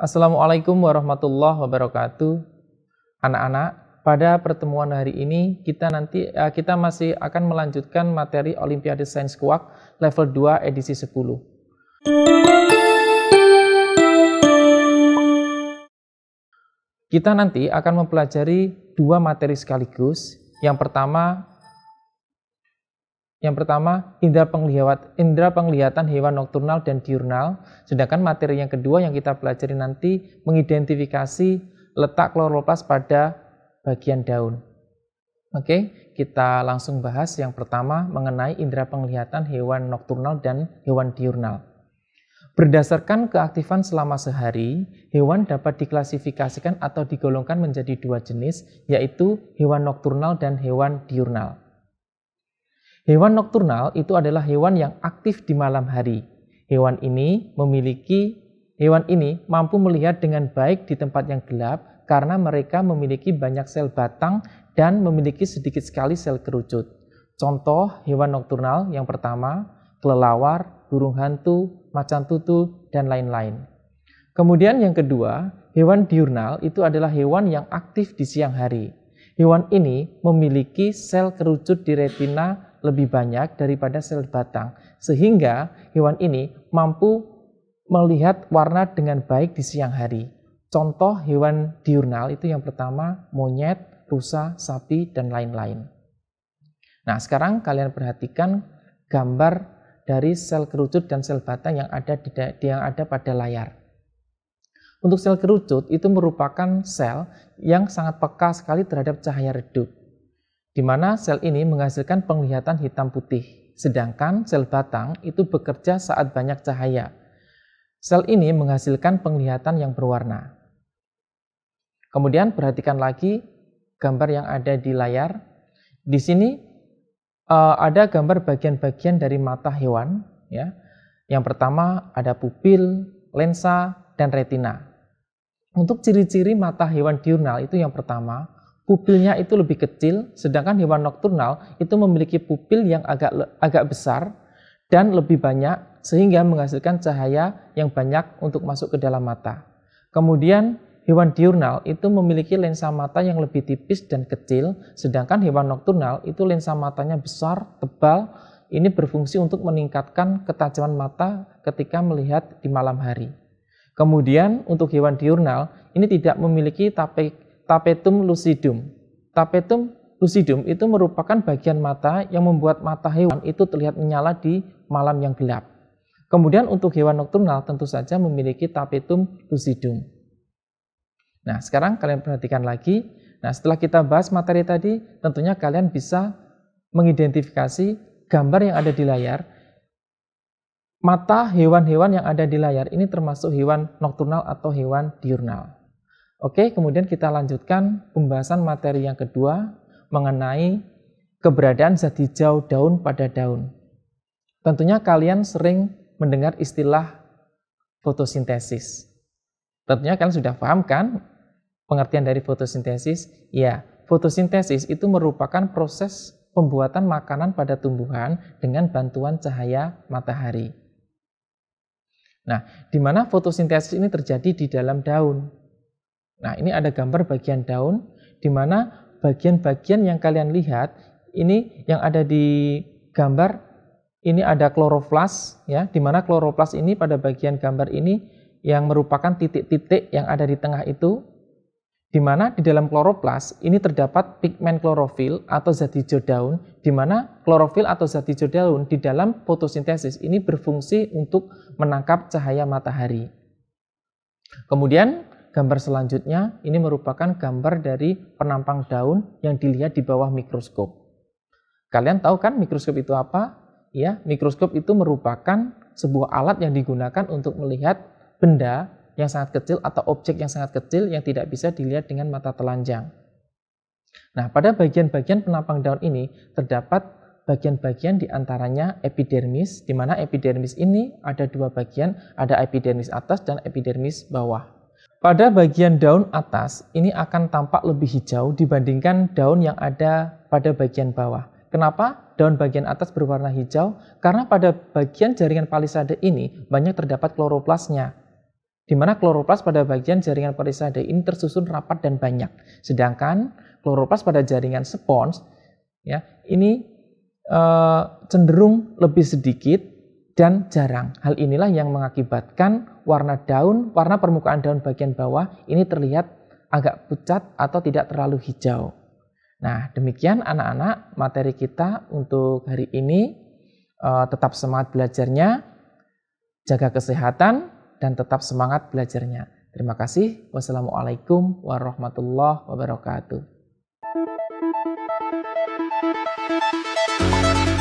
Assalamualaikum warahmatullahi wabarakatuh. Anak-anak, pada pertemuan hari ini kita nanti eh, kita masih akan melanjutkan materi Olimpiade Sains Kuak level 2 edisi 10. Kita nanti akan mempelajari dua materi sekaligus. Yang pertama yang pertama, indera penglihatan, indera penglihatan hewan nokturnal dan diurnal. Sedangkan materi yang kedua yang kita pelajari nanti mengidentifikasi letak kloroplas pada bagian daun. Oke, kita langsung bahas yang pertama mengenai indera penglihatan hewan nokturnal dan hewan diurnal. Berdasarkan keaktifan selama sehari, hewan dapat diklasifikasikan atau digolongkan menjadi dua jenis, yaitu hewan nokturnal dan hewan diurnal. Hewan nokturnal itu adalah hewan yang aktif di malam hari. Hewan ini memiliki hewan ini mampu melihat dengan baik di tempat yang gelap karena mereka memiliki banyak sel batang dan memiliki sedikit sekali sel kerucut. Contoh hewan nokturnal yang pertama, kelelawar, burung hantu, macan tutul, dan lain-lain. Kemudian yang kedua, hewan diurnal itu adalah hewan yang aktif di siang hari. Hewan ini memiliki sel kerucut di retina lebih banyak daripada sel batang, sehingga hewan ini mampu melihat warna dengan baik di siang hari. Contoh hewan diurnal itu yang pertama monyet, rusa, sapi, dan lain-lain. Nah, sekarang kalian perhatikan gambar dari sel kerucut dan sel batang yang ada di, yang ada pada layar. Untuk sel kerucut itu merupakan sel yang sangat peka sekali terhadap cahaya redup di mana sel ini menghasilkan penglihatan hitam putih, sedangkan sel batang itu bekerja saat banyak cahaya. Sel ini menghasilkan penglihatan yang berwarna. Kemudian perhatikan lagi gambar yang ada di layar. Di sini eh, ada gambar bagian-bagian dari mata hewan. Ya. Yang pertama ada pupil, lensa, dan retina. Untuk ciri-ciri mata hewan diurnal itu yang pertama, pupilnya itu lebih kecil, sedangkan hewan nokturnal itu memiliki pupil yang agak agak besar dan lebih banyak sehingga menghasilkan cahaya yang banyak untuk masuk ke dalam mata. Kemudian hewan diurnal itu memiliki lensa mata yang lebih tipis dan kecil, sedangkan hewan nokturnal itu lensa matanya besar, tebal. Ini berfungsi untuk meningkatkan ketajaman mata ketika melihat di malam hari. Kemudian untuk hewan diurnal ini tidak memiliki tape tapetum lucidum. Tapetum lucidum itu merupakan bagian mata yang membuat mata hewan itu terlihat menyala di malam yang gelap. Kemudian untuk hewan nokturnal tentu saja memiliki tapetum lucidum. Nah, sekarang kalian perhatikan lagi. Nah, setelah kita bahas materi tadi, tentunya kalian bisa mengidentifikasi gambar yang ada di layar. Mata hewan-hewan yang ada di layar ini termasuk hewan nokturnal atau hewan diurnal. Oke, kemudian kita lanjutkan pembahasan materi yang kedua mengenai keberadaan zat hijau daun pada daun. Tentunya kalian sering mendengar istilah fotosintesis. Tentunya kalian sudah paham kan pengertian dari fotosintesis? Ya, fotosintesis itu merupakan proses pembuatan makanan pada tumbuhan dengan bantuan cahaya matahari. Nah, di mana fotosintesis ini terjadi di dalam daun. Nah, ini ada gambar bagian daun di mana bagian-bagian yang kalian lihat ini yang ada di gambar ini ada kloroplas ya, di mana kloroplas ini pada bagian gambar ini yang merupakan titik-titik yang ada di tengah itu di mana di dalam kloroplas ini terdapat pigmen klorofil atau zat hijau daun, di mana klorofil atau zat hijau daun di dalam fotosintesis ini berfungsi untuk menangkap cahaya matahari. Kemudian gambar selanjutnya ini merupakan gambar dari penampang daun yang dilihat di bawah mikroskop. Kalian tahu kan mikroskop itu apa? Ya, mikroskop itu merupakan sebuah alat yang digunakan untuk melihat benda yang sangat kecil atau objek yang sangat kecil yang tidak bisa dilihat dengan mata telanjang. Nah, pada bagian-bagian penampang daun ini terdapat bagian-bagian diantaranya epidermis, di mana epidermis ini ada dua bagian, ada epidermis atas dan epidermis bawah. Pada bagian daun atas, ini akan tampak lebih hijau dibandingkan daun yang ada pada bagian bawah. Kenapa daun bagian atas berwarna hijau? Karena pada bagian jaringan palisade ini banyak terdapat kloroplasnya, di mana kloroplas pada bagian jaringan palisade ini tersusun rapat dan banyak. Sedangkan kloroplas pada jaringan spons ya, ini e, cenderung lebih sedikit dan jarang. Hal inilah yang mengakibatkan warna daun, warna permukaan daun bagian bawah ini terlihat agak pucat atau tidak terlalu hijau. Nah, demikian anak-anak materi kita untuk hari ini. Eh, tetap semangat belajarnya, jaga kesehatan, dan tetap semangat belajarnya. Terima kasih. Wassalamualaikum warahmatullahi wabarakatuh.